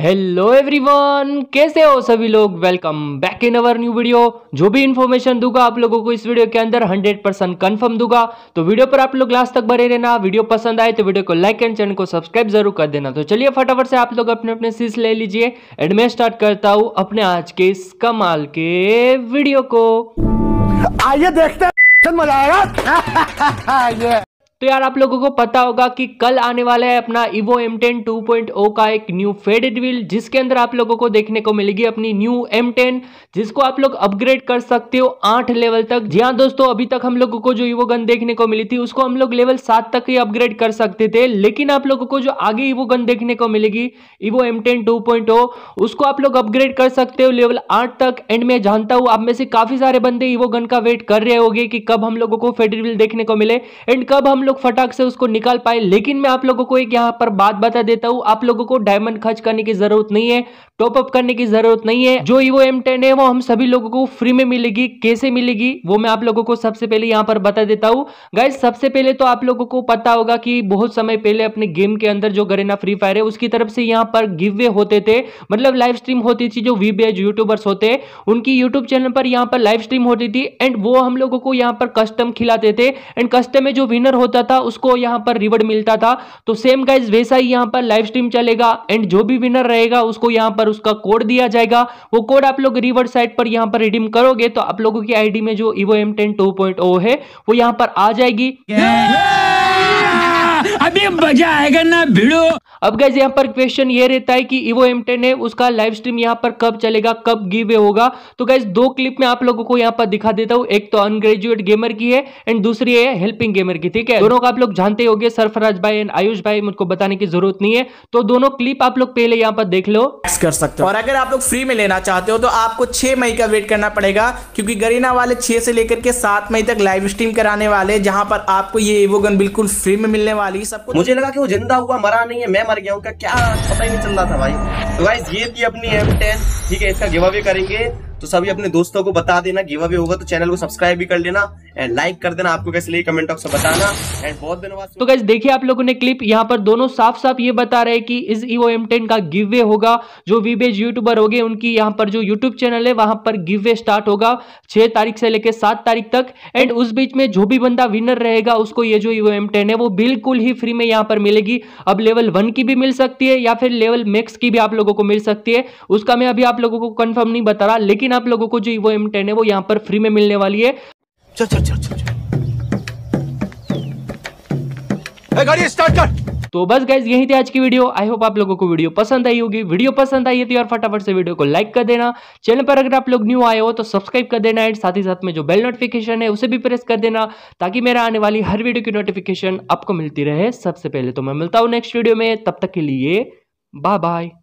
Hello everyone कैसे हो सभी लोग welcome back in our new video जो भी इन्फॉर्मेशन दूंगा आप लोगों को इस वीडियो के अंदर 100 परसेंट कन्फर्म दूंगा तो वीडियो पर आप लोग लास्ट तक बने रहना वीडियो पसंद आए तो वीडियो को लाइक एंड चैनल को सब्सक्राइब जरूर कर देना तो चलिए फटाफट से आप लोग अपने अपने सीस ले लीजिए एंड मैं स्टार्ट करता हूँ अपने आज के इस कमाल के वीडियो को आइए देखते हैं मजा आएगा तो यार आप लोगों को पता होगा कि कल आने वाला है अपना इवो M10 2.0 का एक न्यू फेडेड व्हील जिसके अंदर आप लोगों को देखने को मिलेगी अपनी न्यू M10 जिसको आप लोग अपग्रेड कर सकते हो आठ लेवल तक जी हाँ दोस्तों अभी तक हम लोगों को जो इवो गन देखने को मिली थी उसको हम लोग लेवल सात तक ही अपग्रेड कर सकते थे लेकिन आप लोगों को जो आगे इवो गन देखने को मिलेगी इवो एम टेन उसको आप लोग अपग्रेड कर सकते हो लेवल आठ तक एंड मैं जानता हूँ आप में से काफी सारे बंदे इवो गन का वेट कर रहे होगे कि कब हम लोगों को फेडेड व्हील देखने को मिले एंड कब हम लोग लोग फटाक से उसको निकाल पाए लेकिन मैं आप लोगों को एक यहाँ पर बात बता देता हूँ आप लोगों को डायमंड खर्च करने की जरूरत नहीं है टॉपअप करने की जरूरत नहीं है जो ईवो एम है वो हम सभी लोगों को फ्री में मिलेगी कैसे मिलेगी वो मैं आप लोगों को सबसे पहले यहाँ पर बता देता हूँ गाइज सबसे पहले तो आप लोगों को पता होगा कि बहुत समय पहले अपने गेम के अंदर जो गरेना फ्री फायर है उसकी तरफ से यहाँ पर गिव वे होते थे मतलब लाइव स्ट्रीम होती थी जो वीबीएच यूट्यूबर्स होते उनकी यूट्यूब चैनल पर यहाँ पर लाइव स्ट्रीम होती थी एंड वो हम लोगों को यहाँ पर कस्टम खिलाते थे एंड कस्टम में जो विनर होता था उसको यहाँ पर रिवर्ड मिलता था तो सेम गाइज वैसा ही यहाँ पर लाइव स्ट्रीम चलेगा एंड जो भी विनर रहेगा उसको यहाँ पर उसका कोड दिया जाएगा वो कोड आप लोग रिवर्ड साइट पर यहाँ पर रिडीम करोगे तो आप लोगों की आईडी में जो Evo M ten two point O है वो यहाँ पर आ जाएगी yeah! अभी मजा आएगा ना भिड़ो अब गैस यहाँ पर क्वेश्चन ये रहता है कि इवो एम है उसका लाइव स्ट्रीम यहाँ पर कब चलेगा कब गिव अवे होगा तो गैस दो क्लिप में आप लोगों को यहाँ पर दिखा देता हूँ एक तो अनग्रेजुएट गेमर की है एंड दूसरी है हेल्पिंग गेमर की ठीक है दोनों को आप लोग जानते हो सरफराज भाई एंड आयुष भाई मुझको बताने की जरूरत नहीं है तो दोनों क्लिप आप लोग पहले यहाँ पर देख लो कर सकते हो और अगर आप लोग फ्री में लेना चाहते हो तो आपको छह मई का वेट करना पड़ेगा क्योंकि गरीना वाले छह से लेकर के सात मई तक लाइव स्ट्रीम कराने वाले जहाँ पर आपको ये इवोगन बिल्कुल फ्री में मिलने वाली सबको मुझे लगा कि वो जिंदा हुआ मरा नहीं है मैं मर गया हूँ क्या पता ही नहीं चल रहा था भाई तो ये थी अपनी एम ठीक है इसका गिव करेंगे तो सभी अपने दोस्तों को बता देना गिव अवे होगा तो चैनल को सब्सक्राइब भी कर लेना एंड लाइक कर देना आपको कैसे लगे कमेंट बॉक्स में बताना एंड बहुत धन्यवाद तो कैसे देखिए आप लोगों ने क्लिप यहाँ पर दोनों साफ साफ ये बता रहे हैं कि इस ईवो एम टेन का गिव वे होगा जो वीबेज यूट्यूबर हो उनकी यहाँ पर जो यूट्यूब चैनल है वहां पर गिव वे स्टार्ट होगा छह तारीख से लेकर सात तारीख तक एंड उस बीच में जो भी बंदा विनर रहेगा उसको ये जो ईवो एम टेन है वो बिल्कुल ही फ्री में यहाँ पर मिलेगी अब लेवल वन की भी मिल सकती है या फिर लेवल मैक्स की भी आप लोगों को मिल सकती है उसका मैं अभी आप लोगों को कंफर्म नहीं बता रहा लेकिन आप लोगों को जो ईवो एम टेन है वो यहाँ पर फ्री में मिलने वाली है चल चल चल, चल। गाड़ी स्टार्ट कर तो बस गाइज यही थी आज की वीडियो आई होप आप लोगों को वीडियो पसंद आई होगी वीडियो पसंद आई है तो यार फटाफट से वीडियो को लाइक कर देना चैनल पर अगर आप लोग न्यू आए हो तो सब्सक्राइब कर देना एंड साथ ही साथ में जो बेल नोटिफिकेशन है उसे भी प्रेस कर देना ताकि मेरा आने वाली हर वीडियो की नोटिफिकेशन आपको मिलती रहे सबसे पहले तो मैं मिलता हूँ नेक्स्ट वीडियो में तब तक के लिए बाय बाय